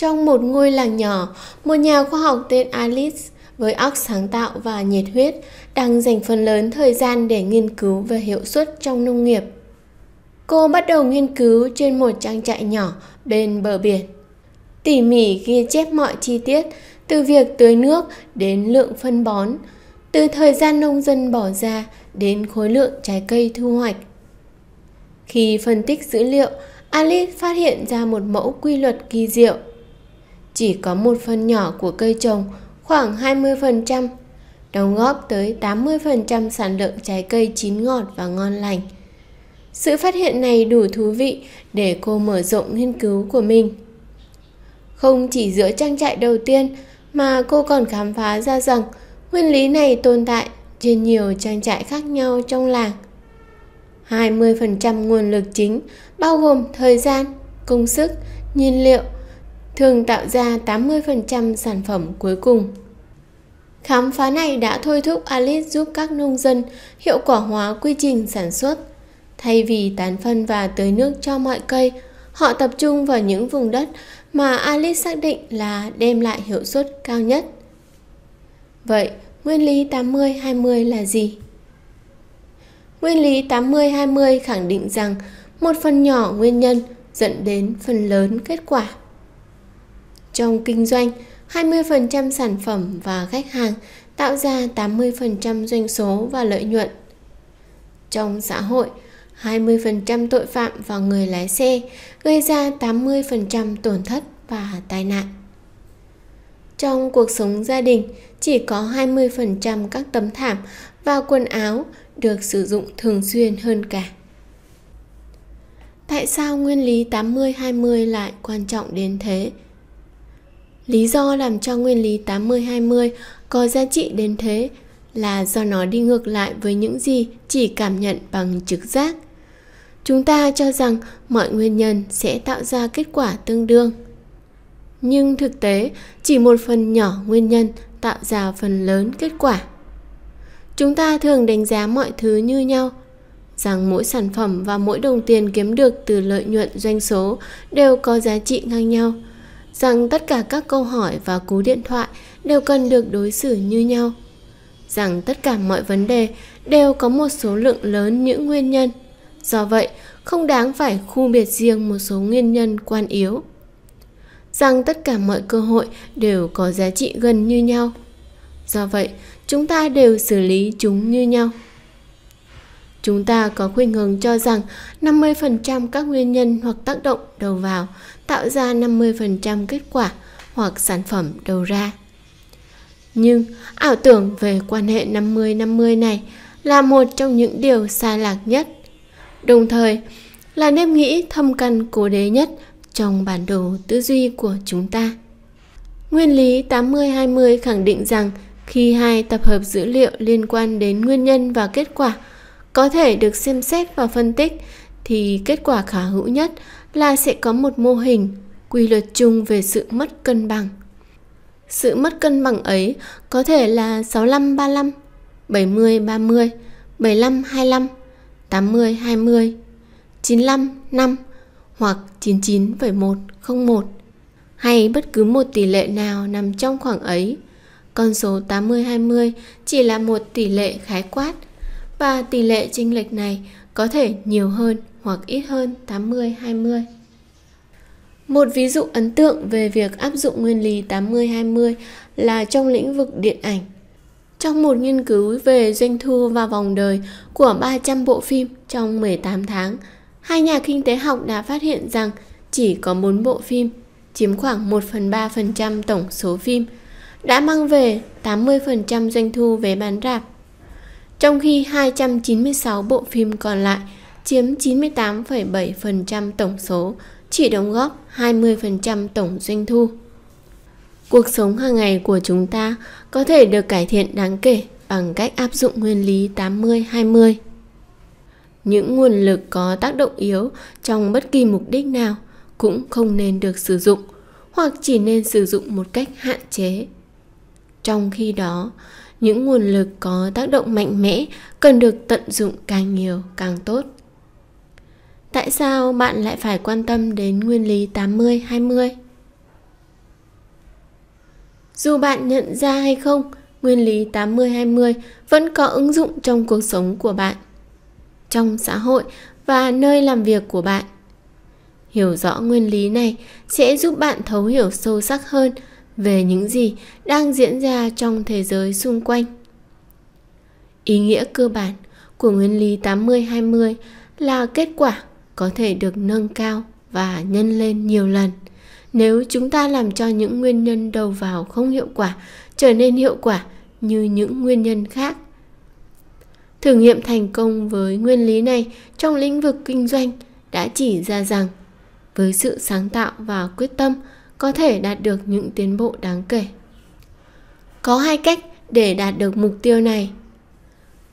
Trong một ngôi làng nhỏ, một nhà khoa học tên Alice với óc sáng tạo và nhiệt huyết đang dành phần lớn thời gian để nghiên cứu về hiệu suất trong nông nghiệp. Cô bắt đầu nghiên cứu trên một trang trại nhỏ bên bờ biển. Tỉ mỉ ghi chép mọi chi tiết, từ việc tưới nước đến lượng phân bón, từ thời gian nông dân bỏ ra đến khối lượng trái cây thu hoạch. Khi phân tích dữ liệu, Alice phát hiện ra một mẫu quy luật kỳ diệu – chỉ có một phần nhỏ của cây trồng, khoảng 20%, đóng góp tới 80% sản lượng trái cây chín ngọt và ngon lành. Sự phát hiện này đủ thú vị để cô mở rộng nghiên cứu của mình. Không chỉ giữa trang trại đầu tiên mà cô còn khám phá ra rằng nguyên lý này tồn tại trên nhiều trang trại khác nhau trong làng. 20% nguồn lực chính bao gồm thời gian, công sức, nhiên liệu thường tạo ra 80% sản phẩm cuối cùng. Khám phá này đã thôi thúc Alice giúp các nông dân hiệu quả hóa quy trình sản xuất. Thay vì tán phân và tưới nước cho mọi cây, họ tập trung vào những vùng đất mà Alice xác định là đem lại hiệu suất cao nhất. Vậy, nguyên lý 80-20 là gì? Nguyên lý 80-20 khẳng định rằng một phần nhỏ nguyên nhân dẫn đến phần lớn kết quả. Trong kinh doanh, 20% sản phẩm và khách hàng tạo ra 80% doanh số và lợi nhuận. Trong xã hội, 20% tội phạm và người lái xe gây ra 80% tổn thất và tai nạn. Trong cuộc sống gia đình, chỉ có 20% các tấm thảm và quần áo được sử dụng thường xuyên hơn cả. Tại sao nguyên lý 80-20 lại quan trọng đến thế? Lý do làm cho nguyên lý 80-20 có giá trị đến thế là do nó đi ngược lại với những gì chỉ cảm nhận bằng trực giác. Chúng ta cho rằng mọi nguyên nhân sẽ tạo ra kết quả tương đương. Nhưng thực tế, chỉ một phần nhỏ nguyên nhân tạo ra phần lớn kết quả. Chúng ta thường đánh giá mọi thứ như nhau, rằng mỗi sản phẩm và mỗi đồng tiền kiếm được từ lợi nhuận doanh số đều có giá trị ngang nhau – rằng tất cả các câu hỏi và cú điện thoại đều cần được đối xử như nhau rằng tất cả mọi vấn đề đều có một số lượng lớn những nguyên nhân do vậy không đáng phải khu biệt riêng một số nguyên nhân quan yếu rằng tất cả mọi cơ hội đều có giá trị gần như nhau do vậy chúng ta đều xử lý chúng như nhau Chúng ta có khuynh hướng cho rằng 50% các nguyên nhân hoặc tác động đầu vào tạo ra 50% kết quả hoặc sản phẩm đầu ra. Nhưng ảo tưởng về quan hệ 50-50 này là một trong những điều xa lạc nhất, đồng thời là nếp nghĩ thâm căn cố đế nhất trong bản đồ tư duy của chúng ta. Nguyên lý 80-20 khẳng định rằng khi hai tập hợp dữ liệu liên quan đến nguyên nhân và kết quả – có thể được xem xét và phân tích thì kết quả khả hữu nhất là sẽ có một mô hình quy luật chung về sự mất cân bằng sự mất cân bằng ấy có thể là 65 35, 70 30, 75 25, 80 20, 95 5 hoặc 99,101 hay bất cứ một tỷ lệ nào nằm trong khoảng ấy. Con số 80-20 chỉ là một tỷ lệ khái quát và tỷ lệ chênh lệch này có thể nhiều hơn hoặc ít hơn 80-20. Một ví dụ ấn tượng về việc áp dụng nguyên lý 80-20 là trong lĩnh vực điện ảnh. Trong một nghiên cứu về doanh thu và vòng đời của 300 bộ phim trong 18 tháng, hai nhà kinh tế học đã phát hiện rằng chỉ có 4 bộ phim, chiếm khoảng 1 phần 3% tổng số phim, đã mang về 80% doanh thu vé bán rạp trong khi 296 bộ phim còn lại chiếm 98,7% tổng số, chỉ đóng góp 20% tổng doanh thu. Cuộc sống hàng ngày của chúng ta có thể được cải thiện đáng kể bằng cách áp dụng nguyên lý 80-20. Những nguồn lực có tác động yếu trong bất kỳ mục đích nào cũng không nên được sử dụng hoặc chỉ nên sử dụng một cách hạn chế. Trong khi đó, những nguồn lực có tác động mạnh mẽ cần được tận dụng càng nhiều càng tốt. Tại sao bạn lại phải quan tâm đến nguyên lý 80-20? Dù bạn nhận ra hay không, nguyên lý 80-20 vẫn có ứng dụng trong cuộc sống của bạn, trong xã hội và nơi làm việc của bạn. Hiểu rõ nguyên lý này sẽ giúp bạn thấu hiểu sâu sắc hơn về những gì đang diễn ra trong thế giới xung quanh. Ý nghĩa cơ bản của nguyên lý 80-20 là kết quả có thể được nâng cao và nhân lên nhiều lần nếu chúng ta làm cho những nguyên nhân đầu vào không hiệu quả trở nên hiệu quả như những nguyên nhân khác thử nghiệm thành công với nguyên lý này trong lĩnh vực kinh doanh đã chỉ ra rằng với sự sáng tạo và quyết tâm có thể đạt được những tiến bộ đáng kể có hai cách để đạt được mục tiêu này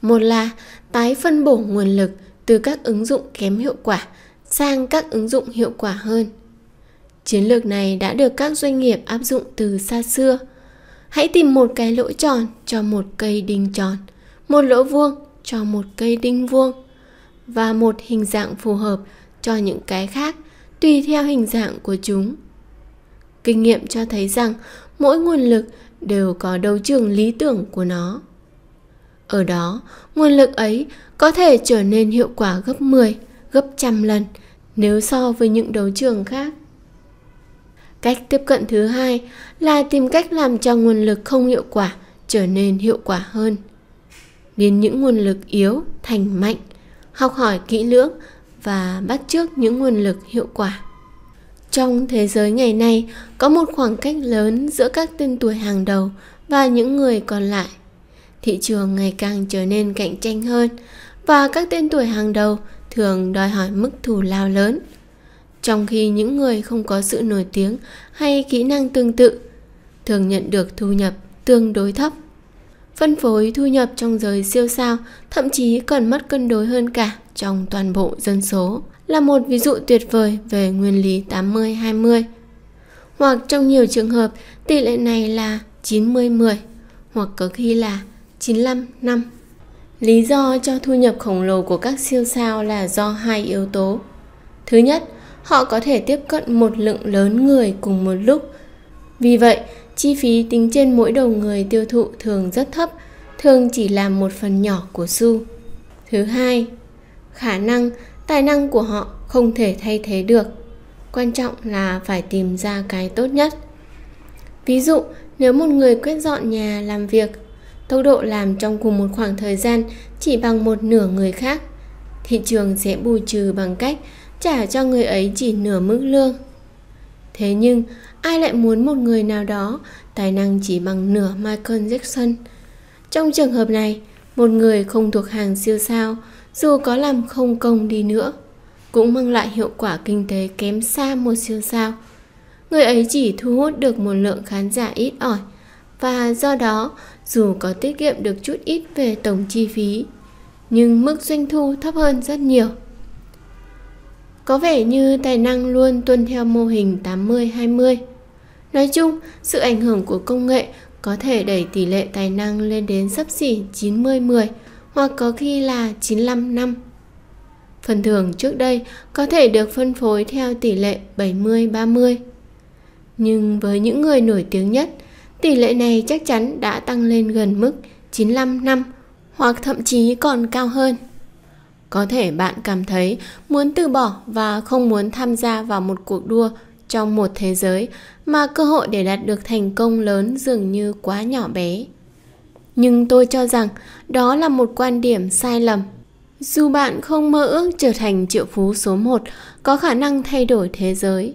một là tái phân bổ nguồn lực từ các ứng dụng kém hiệu quả sang các ứng dụng hiệu quả hơn chiến lược này đã được các doanh nghiệp áp dụng từ xa xưa hãy tìm một cái lỗ tròn cho một cây đinh tròn một lỗ vuông cho một cây đinh vuông và một hình dạng phù hợp cho những cái khác tùy theo hình dạng của chúng kinh nghiệm cho thấy rằng mỗi nguồn lực đều có đấu trường lý tưởng của nó ở đó nguồn lực ấy có thể trở nên hiệu quả gấp 10, gấp trăm lần nếu so với những đấu trường khác cách tiếp cận thứ hai là tìm cách làm cho nguồn lực không hiệu quả trở nên hiệu quả hơn biến những nguồn lực yếu thành mạnh học hỏi kỹ lưỡng và bắt chước những nguồn lực hiệu quả trong thế giới ngày nay có một khoảng cách lớn giữa các tên tuổi hàng đầu và những người còn lại thị trường ngày càng trở nên cạnh tranh hơn và các tên tuổi hàng đầu thường đòi hỏi mức thù lao lớn trong khi những người không có sự nổi tiếng hay kỹ năng tương tự thường nhận được thu nhập tương đối thấp phân phối thu nhập trong giới siêu sao thậm chí còn mất cân đối hơn cả trong toàn bộ dân số là một ví dụ tuyệt vời về nguyên lý 80-20. Hoặc trong nhiều trường hợp, tỷ lệ này là 90-10 hoặc có khi là 95 năm. Lý do cho thu nhập khổng lồ của các siêu sao là do hai yếu tố. Thứ nhất, họ có thể tiếp cận một lượng lớn người cùng một lúc. Vì vậy, chi phí tính trên mỗi đầu người tiêu thụ thường rất thấp, thường chỉ là một phần nhỏ của xu. Thứ hai, khả năng tài năng của họ không thể thay thế được quan trọng là phải tìm ra cái tốt nhất ví dụ nếu một người quyết dọn nhà làm việc tốc độ làm trong cùng một khoảng thời gian chỉ bằng một nửa người khác thị trường sẽ bù trừ bằng cách trả cho người ấy chỉ nửa mức lương thế nhưng ai lại muốn một người nào đó tài năng chỉ bằng nửa michael jackson trong trường hợp này một người không thuộc hàng siêu sao dù có làm không công đi nữa cũng mang lại hiệu quả kinh tế kém xa một siêu sao người ấy chỉ thu hút được một lượng khán giả ít ỏi và do đó dù có tiết kiệm được chút ít về tổng chi phí nhưng mức doanh thu thấp hơn rất nhiều có vẻ như tài năng luôn tuân theo mô hình 80-20. Nói chung, sự ảnh hưởng của công nghệ có thể đẩy tỷ lệ tài năng lên đến sấp xỉ 90-10 hoặc có khi là 95 năm. Phần thưởng trước đây có thể được phân phối theo tỷ lệ 70-30. Nhưng với những người nổi tiếng nhất, tỷ lệ này chắc chắn đã tăng lên gần mức 95 năm hoặc thậm chí còn cao hơn. Có thể bạn cảm thấy muốn từ bỏ và không muốn tham gia vào một cuộc đua trong một thế giới mà cơ hội để đạt được thành công lớn dường như quá nhỏ bé nhưng tôi cho rằng đó là một quan điểm sai lầm dù bạn không mơ ước trở thành triệu phú số 1 có khả năng thay đổi thế giới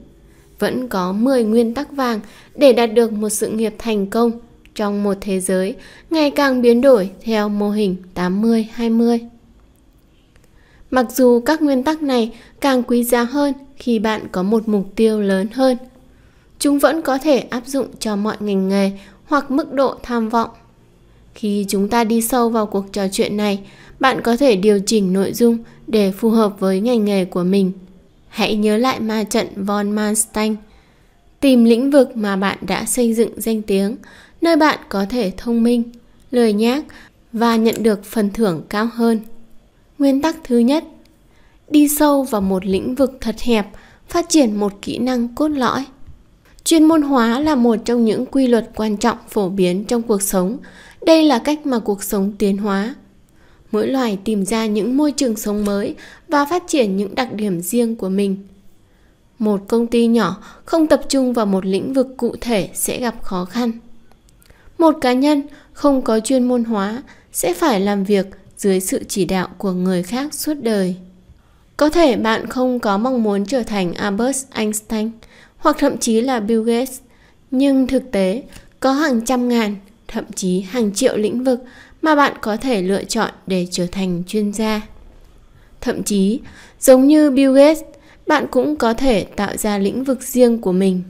vẫn có 10 nguyên tắc vàng để đạt được một sự nghiệp thành công trong một thế giới ngày càng biến đổi theo mô hình 80-20. Mặc dù các nguyên tắc này càng quý giá hơn khi bạn có một mục tiêu lớn hơn, chúng vẫn có thể áp dụng cho mọi ngành nghề hoặc mức độ tham vọng khi chúng ta đi sâu vào cuộc trò chuyện này bạn có thể điều chỉnh nội dung để phù hợp với ngành nghề của mình hãy nhớ lại ma trận von manstein tìm lĩnh vực mà bạn đã xây dựng danh tiếng nơi bạn có thể thông minh lười nhác và nhận được phần thưởng cao hơn nguyên tắc thứ nhất đi sâu vào một lĩnh vực thật hẹp phát triển một kỹ năng cốt lõi chuyên môn hóa là một trong những quy luật quan trọng phổ biến trong cuộc sống đây là cách mà cuộc sống tiến hóa mỗi loài tìm ra những môi trường sống mới và phát triển những đặc điểm riêng của mình một công ty nhỏ không tập trung vào một lĩnh vực cụ thể sẽ gặp khó khăn một cá nhân không có chuyên môn hóa sẽ phải làm việc dưới sự chỉ đạo của người khác suốt đời có thể bạn không có mong muốn trở thành Albert Einstein hoặc thậm chí là Bill Gates, nhưng thực tế có hàng trăm ngàn, thậm chí hàng triệu lĩnh vực mà bạn có thể lựa chọn để trở thành chuyên gia. Thậm chí, giống như Bill Gates, bạn cũng có thể tạo ra lĩnh vực riêng của mình.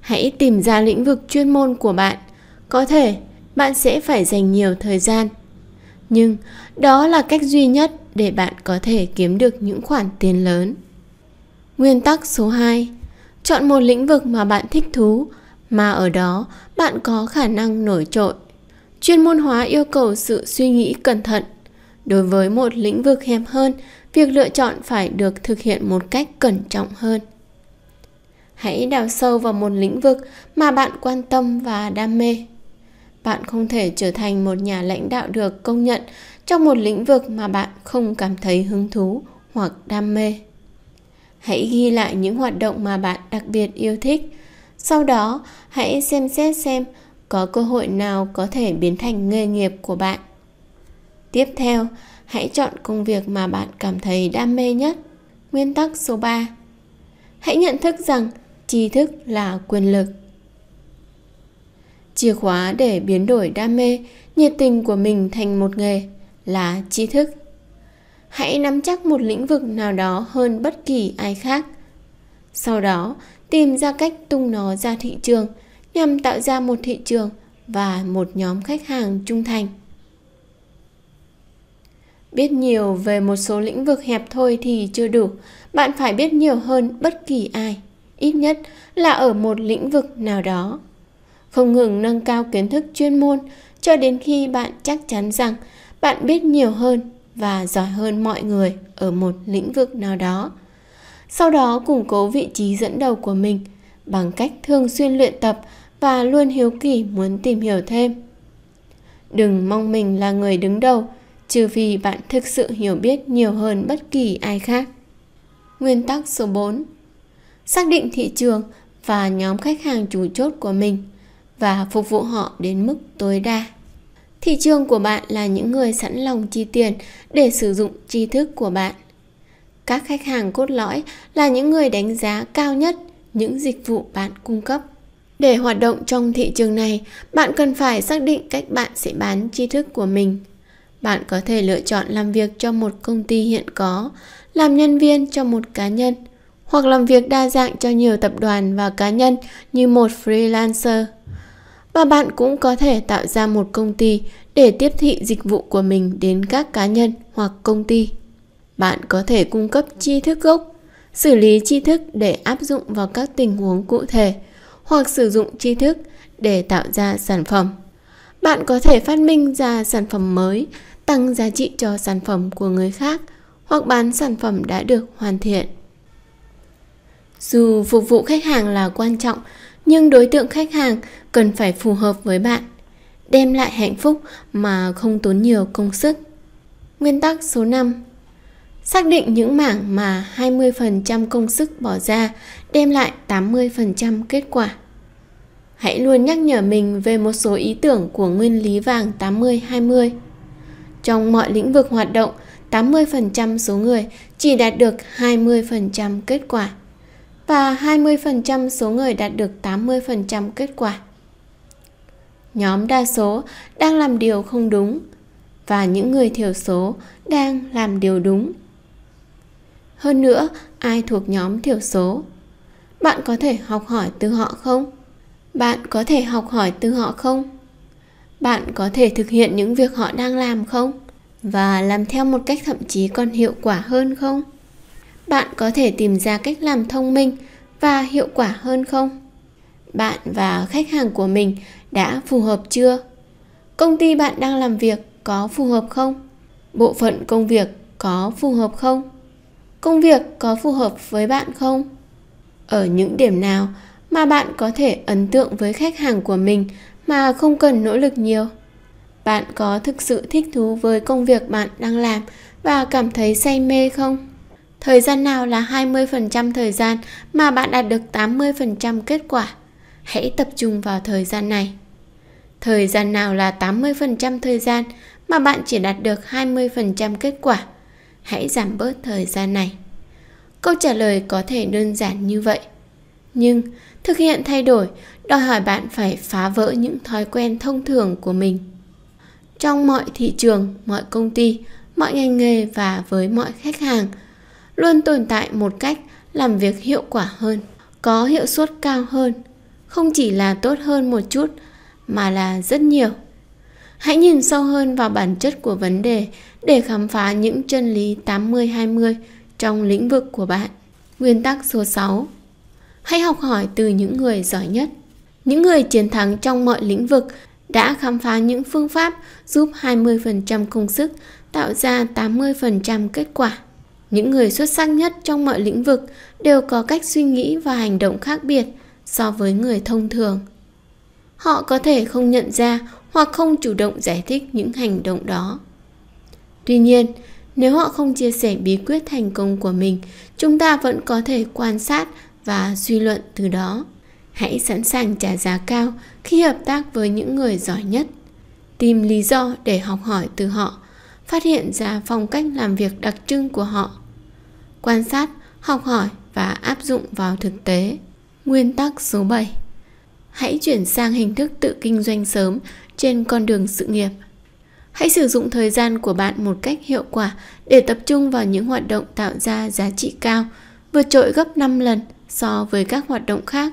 Hãy tìm ra lĩnh vực chuyên môn của bạn. Có thể bạn sẽ phải dành nhiều thời gian. Nhưng đó là cách duy nhất để bạn có thể kiếm được những khoản tiền lớn. Nguyên tắc số 2: Chọn một lĩnh vực mà bạn thích thú mà ở đó bạn có khả năng nổi trội. Chuyên môn hóa yêu cầu sự suy nghĩ cẩn thận. Đối với một lĩnh vực hẹp hơn, việc lựa chọn phải được thực hiện một cách cẩn trọng hơn. Hãy đào sâu vào một lĩnh vực mà bạn quan tâm và đam mê. Bạn không thể trở thành một nhà lãnh đạo được công nhận trong một lĩnh vực mà bạn không cảm thấy hứng thú hoặc đam mê. Hãy ghi lại những hoạt động mà bạn đặc biệt yêu thích sau đó, hãy xem xét xem có cơ hội nào có thể biến thành nghề nghiệp của bạn. Tiếp theo, hãy chọn công việc mà bạn cảm thấy đam mê nhất. Nguyên tắc số 3. Hãy nhận thức rằng tri thức là quyền lực. Chìa khóa để biến đổi đam mê, nhiệt tình của mình thành một nghề là tri thức. Hãy nắm chắc một lĩnh vực nào đó hơn bất kỳ ai khác. Sau đó, tìm ra cách tung nó ra thị trường nhằm tạo ra một thị trường và một nhóm khách hàng trung thành biết nhiều về một số lĩnh vực hẹp thôi thì chưa đủ bạn phải biết nhiều hơn bất kỳ ai ít nhất là ở một lĩnh vực nào đó không ngừng nâng cao kiến thức chuyên môn cho đến khi bạn chắc chắn rằng bạn biết nhiều hơn và giỏi hơn mọi người ở một lĩnh vực nào đó sau đó củng cố vị trí dẫn đầu của mình bằng cách thường xuyên luyện tập và luôn hiếu kỳ muốn tìm hiểu thêm. Đừng mong mình là người đứng đầu, trừ vì bạn thực sự hiểu biết nhiều hơn bất kỳ ai khác. Nguyên tắc số 4. Xác định thị trường và nhóm khách hàng chủ chốt của mình và phục vụ họ đến mức tối đa. Thị trường của bạn là những người sẵn lòng chi tiền để sử dụng tri thức của bạn các khách hàng cốt lõi là những người đánh giá cao nhất những dịch vụ bạn cung cấp để hoạt động trong thị trường này bạn cần phải xác định cách bạn sẽ bán tri thức của mình bạn có thể lựa chọn làm việc cho một công ty hiện có làm nhân viên cho một cá nhân hoặc làm việc đa dạng cho nhiều tập đoàn và cá nhân như một freelancer và bạn cũng có thể tạo ra một công ty để tiếp thị dịch vụ của mình đến các cá nhân hoặc công ty bạn có thể cung cấp tri thức gốc xử lý tri thức để áp dụng vào các tình huống cụ thể hoặc sử dụng tri thức để tạo ra sản phẩm bạn có thể phát minh ra sản phẩm mới tăng giá trị cho sản phẩm của người khác hoặc bán sản phẩm đã được hoàn thiện dù phục vụ khách hàng là quan trọng nhưng đối tượng khách hàng cần phải phù hợp với bạn đem lại hạnh phúc mà không tốn nhiều công sức nguyên tắc số 5 Xác định những mảng mà 20% công sức bỏ ra đem lại 80% kết quả. Hãy luôn nhắc nhở mình về một số ý tưởng của nguyên lý vàng 80-20. Trong mọi lĩnh vực hoạt động, 80% số người chỉ đạt được 20% kết quả và 20% số người đạt được 80% kết quả. Nhóm đa số đang làm điều không đúng và những người thiểu số đang làm điều đúng hơn nữa ai thuộc nhóm thiểu số bạn có thể học hỏi từ họ không bạn có thể học hỏi từ họ không bạn có thể thực hiện những việc họ đang làm không và làm theo một cách thậm chí còn hiệu quả hơn không bạn có thể tìm ra cách làm thông minh và hiệu quả hơn không bạn và khách hàng của mình đã phù hợp chưa công ty bạn đang làm việc có phù hợp không bộ phận công việc có phù hợp không công việc có phù hợp với bạn không ở những điểm nào mà bạn có thể ấn tượng với khách hàng của mình mà không cần nỗ lực nhiều bạn có thực sự thích thú với công việc bạn đang làm và cảm thấy say mê không? Thời gian nào là 20% thời gian mà bạn đạt được 80% kết quả? Hãy tập trung vào thời gian này. Thời gian nào là 80% thời gian mà bạn chỉ đạt được 20% kết quả? hãy giảm bớt thời gian này câu trả lời có thể đơn giản như vậy nhưng thực hiện thay đổi đòi hỏi bạn phải phá vỡ những thói quen thông thường của mình trong mọi thị trường mọi công ty mọi ngành nghề và với mọi khách hàng luôn tồn tại một cách làm việc hiệu quả hơn có hiệu suất cao hơn không chỉ là tốt hơn một chút mà là rất nhiều Hãy nhìn sâu hơn vào bản chất của vấn đề để khám phá những chân lý 80-20 trong lĩnh vực của bạn. Nguyên tắc số 6 Hãy học hỏi từ những người giỏi nhất. Những người chiến thắng trong mọi lĩnh vực đã khám phá những phương pháp giúp 20% công sức tạo ra 80% kết quả. Những người xuất sắc nhất trong mọi lĩnh vực đều có cách suy nghĩ và hành động khác biệt so với người thông thường. Họ có thể không nhận ra hoặc không chủ động giải thích những hành động đó tuy nhiên nếu họ không chia sẻ bí quyết thành công của mình chúng ta vẫn có thể quan sát và suy luận từ đó hãy sẵn sàng trả giá cao khi hợp tác với những người giỏi nhất tìm lý do để học hỏi từ họ phát hiện ra phong cách làm việc đặc trưng của họ quan sát học hỏi và áp dụng vào thực tế nguyên tắc số 7 hãy chuyển sang hình thức tự kinh doanh sớm trên con đường sự nghiệp hãy sử dụng thời gian của bạn một cách hiệu quả để tập trung vào những hoạt động tạo ra giá trị cao vượt trội gấp 5 lần so với các hoạt động khác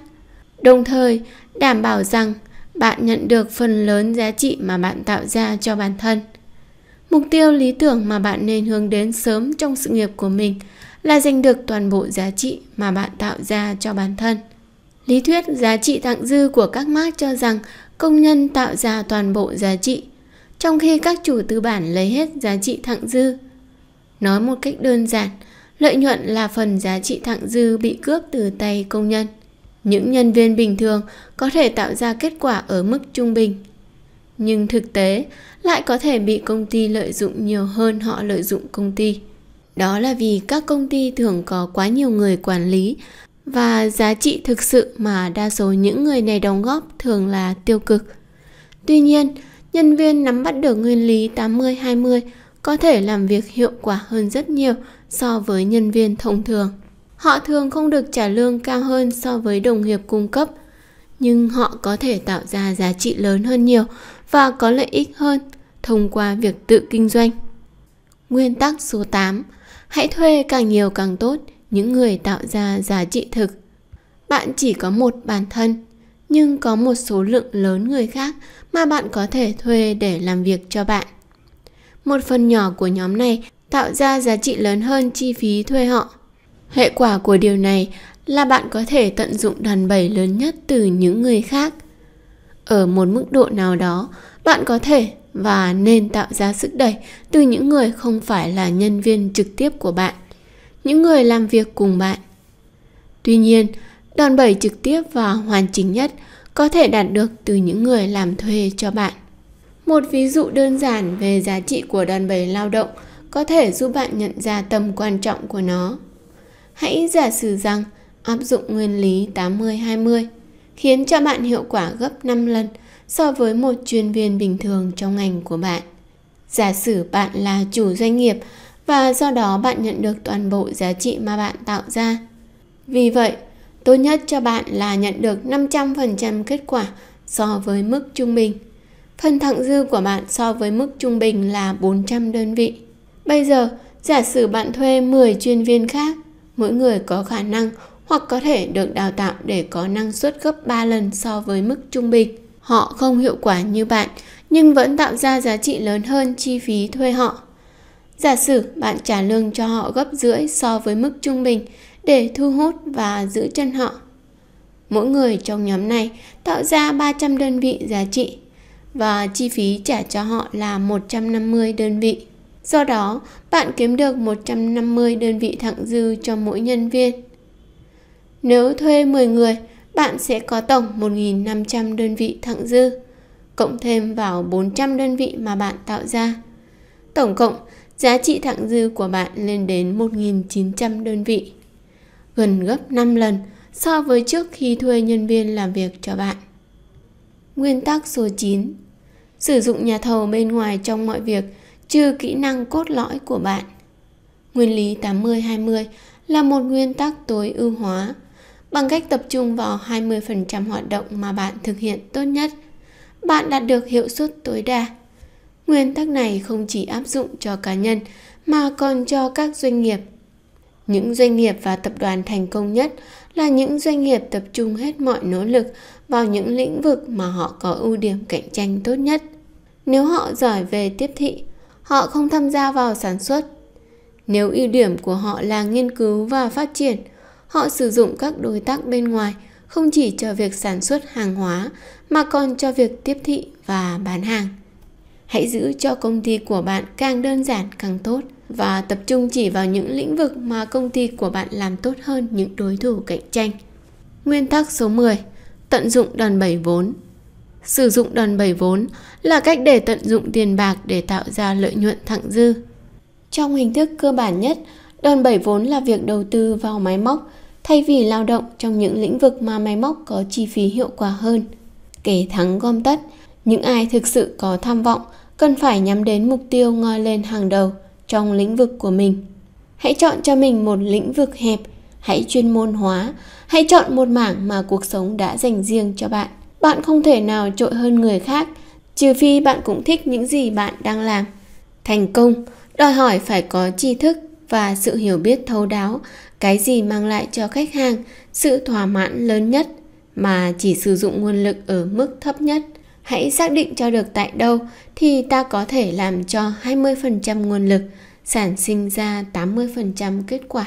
đồng thời đảm bảo rằng bạn nhận được phần lớn giá trị mà bạn tạo ra cho bản thân mục tiêu lý tưởng mà bạn nên hướng đến sớm trong sự nghiệp của mình là giành được toàn bộ giá trị mà bạn tạo ra cho bản thân lý thuyết giá trị thặng dư của các Marx cho rằng công nhân tạo ra toàn bộ giá trị trong khi các chủ tư bản lấy hết giá trị thặng dư nói một cách đơn giản lợi nhuận là phần giá trị thặng dư bị cướp từ tay công nhân những nhân viên bình thường có thể tạo ra kết quả ở mức trung bình nhưng thực tế lại có thể bị công ty lợi dụng nhiều hơn họ lợi dụng công ty đó là vì các công ty thường có quá nhiều người quản lý và giá trị thực sự mà đa số những người này đóng góp thường là tiêu cực. Tuy nhiên, nhân viên nắm bắt được nguyên lý 80-20 có thể làm việc hiệu quả hơn rất nhiều so với nhân viên thông thường. Họ thường không được trả lương cao hơn so với đồng nghiệp cung cấp, nhưng họ có thể tạo ra giá trị lớn hơn nhiều và có lợi ích hơn thông qua việc tự kinh doanh. Nguyên tắc số 8: Hãy thuê càng nhiều càng tốt những người tạo ra giá trị thực bạn chỉ có một bản thân nhưng có một số lượng lớn người khác mà bạn có thể thuê để làm việc cho bạn một phần nhỏ của nhóm này tạo ra giá trị lớn hơn chi phí thuê họ hệ quả của điều này là bạn có thể tận dụng đàn bẩy lớn nhất từ những người khác ở một mức độ nào đó bạn có thể và nên tạo ra sức đẩy từ những người không phải là nhân viên trực tiếp của bạn những người làm việc cùng bạn tuy nhiên đòn bẩy trực tiếp và hoàn chỉnh nhất có thể đạt được từ những người làm thuê cho bạn một ví dụ đơn giản về giá trị của đòn bẩy lao động có thể giúp bạn nhận ra tầm quan trọng của nó. Hãy giả sử rằng áp dụng nguyên lý 80-20 khiến cho bạn hiệu quả gấp 5 lần so với một chuyên viên bình thường trong ngành của bạn. Giả sử bạn là chủ doanh nghiệp và do đó bạn nhận được toàn bộ giá trị mà bạn tạo ra. Vì vậy, tốt nhất cho bạn là nhận được 500% kết quả so với mức trung bình. Phần thặng dư của bạn so với mức trung bình là 400 đơn vị. Bây giờ, giả sử bạn thuê 10 chuyên viên khác, mỗi người có khả năng hoặc có thể được đào tạo để có năng suất gấp 3 lần so với mức trung bình. Họ không hiệu quả như bạn, nhưng vẫn tạo ra giá trị lớn hơn chi phí thuê họ. Giả sử bạn trả lương cho họ gấp rưỡi so với mức trung bình để thu hút và giữ chân họ. Mỗi người trong nhóm này tạo ra 300 đơn vị giá trị và chi phí trả cho họ là 150 đơn vị. Do đó, bạn kiếm được 150 đơn vị thặng dư cho mỗi nhân viên. Nếu thuê 10 người, bạn sẽ có tổng 1.500 đơn vị thặng dư, cộng thêm vào 400 đơn vị mà bạn tạo ra. Tổng cộng, giá trị thặng dư của bạn lên đến 1.900 đơn vị, gần gấp 5 lần so với trước khi thuê nhân viên làm việc cho bạn. Nguyên tắc số 9 Sử dụng nhà thầu bên ngoài trong mọi việc trừ kỹ năng cốt lõi của bạn. Nguyên lý 80-20 là một nguyên tắc tối ưu hóa bằng cách tập trung vào 20% hoạt động mà bạn thực hiện tốt nhất. Bạn đạt được hiệu suất tối đa Nguyên tắc này không chỉ áp dụng cho cá nhân mà còn cho các doanh nghiệp. Những doanh nghiệp và tập đoàn thành công nhất là những doanh nghiệp tập trung hết mọi nỗ lực vào những lĩnh vực mà họ có ưu điểm cạnh tranh tốt nhất. Nếu họ giỏi về tiếp thị, họ không tham gia vào sản xuất. Nếu ưu điểm của họ là nghiên cứu và phát triển, họ sử dụng các đối tác bên ngoài không chỉ cho việc sản xuất hàng hóa mà còn cho việc tiếp thị và bán hàng hãy giữ cho công ty của bạn càng đơn giản càng tốt và tập trung chỉ vào những lĩnh vực mà công ty của bạn làm tốt hơn những đối thủ cạnh tranh. Nguyên tắc số 10: Tận dụng đòn bẩy vốn. Sử dụng đòn bẩy vốn là cách để tận dụng tiền bạc để tạo ra lợi nhuận thặng dư. Trong hình thức cơ bản nhất, đòn bẩy vốn là việc đầu tư vào máy móc thay vì lao động trong những lĩnh vực mà máy móc có chi phí hiệu quả hơn. Kể thắng gom tất, những ai thực sự có tham vọng cần phải nhắm đến mục tiêu ngoi lên hàng đầu trong lĩnh vực của mình hãy chọn cho mình một lĩnh vực hẹp hãy chuyên môn hóa hãy chọn một mảng mà cuộc sống đã dành riêng cho bạn bạn không thể nào trội hơn người khác trừ phi bạn cũng thích những gì bạn đang làm thành công đòi hỏi phải có tri thức và sự hiểu biết thấu đáo cái gì mang lại cho khách hàng sự thỏa mãn lớn nhất mà chỉ sử dụng nguồn lực ở mức thấp nhất hãy xác định cho được tại đâu thì ta có thể làm cho 20% nguồn lực sản sinh ra 80% kết quả.